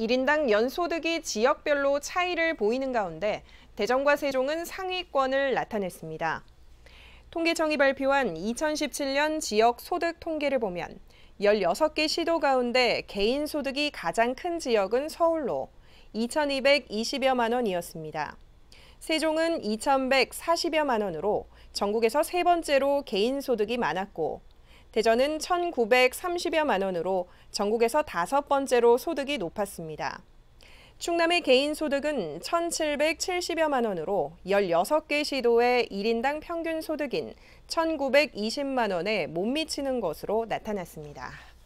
1인당 연소득이 지역별로 차이를 보이는 가운데 대전과 세종은 상위권을 나타냈습니다. 통계청이 발표한 2017년 지역 소득 통계를 보면 16개 시도 가운데 개인 소득이 가장 큰 지역은 서울로 2,220여만 원이었습니다. 세종은 2,140여만 원으로 전국에서 세 번째로 개인 소득이 많았고 대전은 1,930여만 원으로 전국에서 다섯 번째로 소득이 높았습니다. 충남의 개인 소득은 1,770여만 원으로 16개 시도의 1인당 평균 소득인 1,920만 원에 못 미치는 것으로 나타났습니다.